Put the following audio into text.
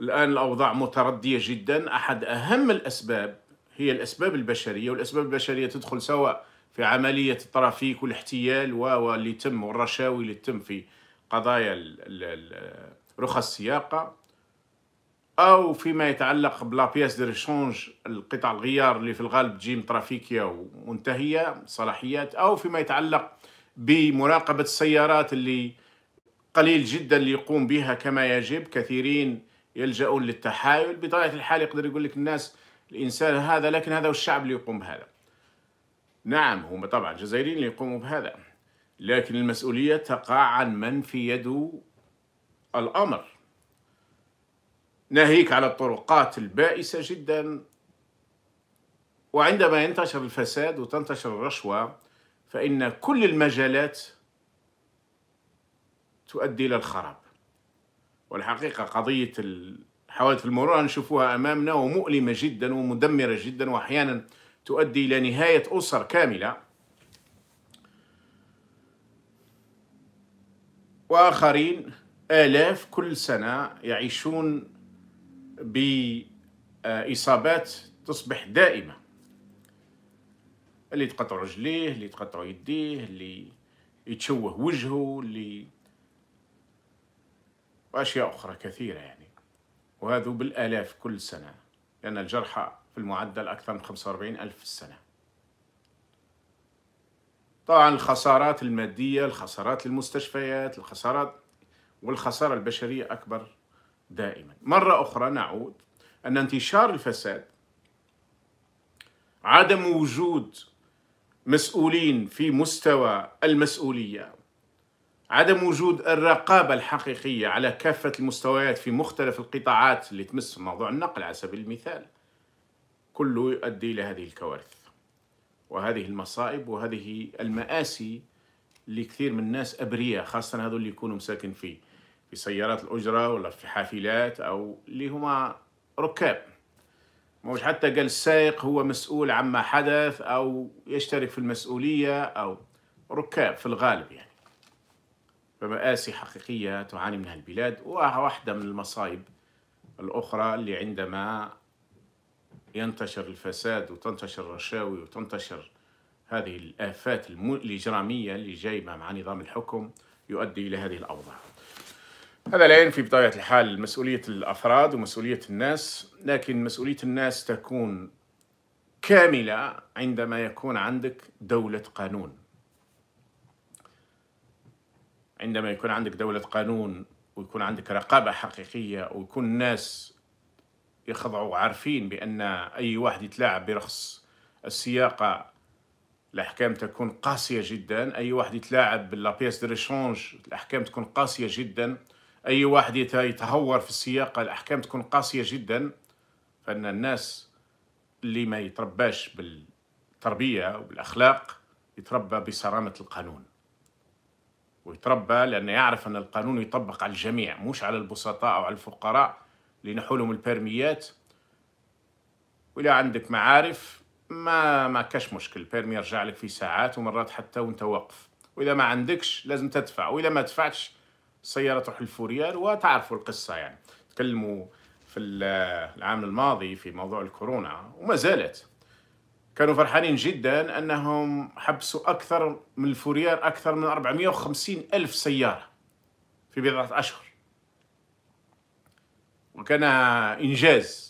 الآن الأوضاع متردية جدا أحد أهم الأسباب هي الأسباب البشرية والأسباب البشرية تدخل سواء في عملية الترافيك والاحتيال واللي تم والرشاوي اللي تم في قضايا رخص السياقة أو فيما يتعلق بلا بياس دي ريشونج القطع الغيار اللي في الغالب تجي ترافيكية ومنتهية صلاحيات أو فيما يتعلق بمراقبة السيارات اللي قليل جدا اللي يقوم بها كما يجب كثيرين يلجؤون للتحايل بطبيعة الحال يقدر يقول لك الناس الإنسان هذا لكن هذا هو الشعب اللي يقوم بهذا نعم هم طبعا الجزائريين اللي يقوموا بهذا لكن المسؤولية تقع عن من في يد الأمر ناهيك على الطرقات البائسة جدا وعندما ينتشر الفساد وتنتشر الرشوة فإن كل المجالات تؤدي إلى الخراب والحقيقة قضية حوادث المرور نشوفوها أمامنا ومؤلمة جدا ومدمرة جدا وأحيانا تؤدي إلى نهاية أسر كاملة وآخرين آلاف كل سنة يعيشون بإصابات تصبح دائمة اللي تقطع رجليه اللي تقطع يديه اللي يتشوه وجهه اللي وأشياء أخرى كثيرة يعني وهذا بالآلاف كل سنة لأن الجرحى في المعدل أكثر من 45 ألف في السنة طبعا الخسارات المادية الخسارات للمستشفيات الخسارات والخسارة البشرية أكبر دائما مرة أخرى نعود أن انتشار الفساد عدم وجود مسؤولين في مستوى المسؤولية عدم وجود الرقابة الحقيقية على كافة المستويات في مختلف القطاعات اللي تمس موضوع النقل على سبيل المثال كله يؤدي إلى هذه الكوارث وهذه المصائب وهذه المآسي اللي كثير من الناس أبرياء خاصة هذول اللي يكونوا مساكن في في سيارات الأجرة ولا في حافلات أو اللي هما ركاب مش حتى قال السائق هو مسؤول عما حدث أو يشترك في المسؤولية أو ركاب في الغالب يعني بمآسي حقيقية تعاني منها البلاد وواحدة من المصائب الأخرى اللي عندما ينتشر الفساد وتنتشر الرشاوي وتنتشر هذه الآفات الإجرامية اللي جايبة مع نظام الحكم يؤدي إلى هذه الأوضاع هذا لا ينفي بطبيعة الحال مسؤولية الأفراد ومسؤولية الناس لكن مسؤولية الناس تكون كاملة عندما يكون عندك دولة قانون عندما يكون عندك دولة قانون ويكون عندك رقابة حقيقية ويكون الناس يخضعوا عارفين بأن أي واحد يتلاعب برخص السياقة الأحكام تكون قاسية جدا أي واحد يتلاعب باللابيس دريشونج الأحكام تكون قاسية جدا أي واحد يتهور في السياقة الأحكام تكون قاسية جدا فإن الناس اللي ما يترباش بالتربية وبالأخلاق يتربى بصرامة القانون ويتربى لأنه يعرف أن القانون يطبق على الجميع مش على البسطاء أو على الفقراء اللي نحولهم البيرميات ولا عندك معارف ما ما كاش مشكل البيرمي يرجع لك في ساعات ومرات حتى وانت واقف واذا ما عندكش لازم تدفع واذا ما دفعتش السياره تروح للفوريال وتعرفوا القصه يعني تكلموا في العام الماضي في موضوع الكورونا وما زالت كانوا فرحانين جدا انهم حبسوا اكثر من الفوريار اكثر من 450 الف سياره في بضعه اشهر وكان انجاز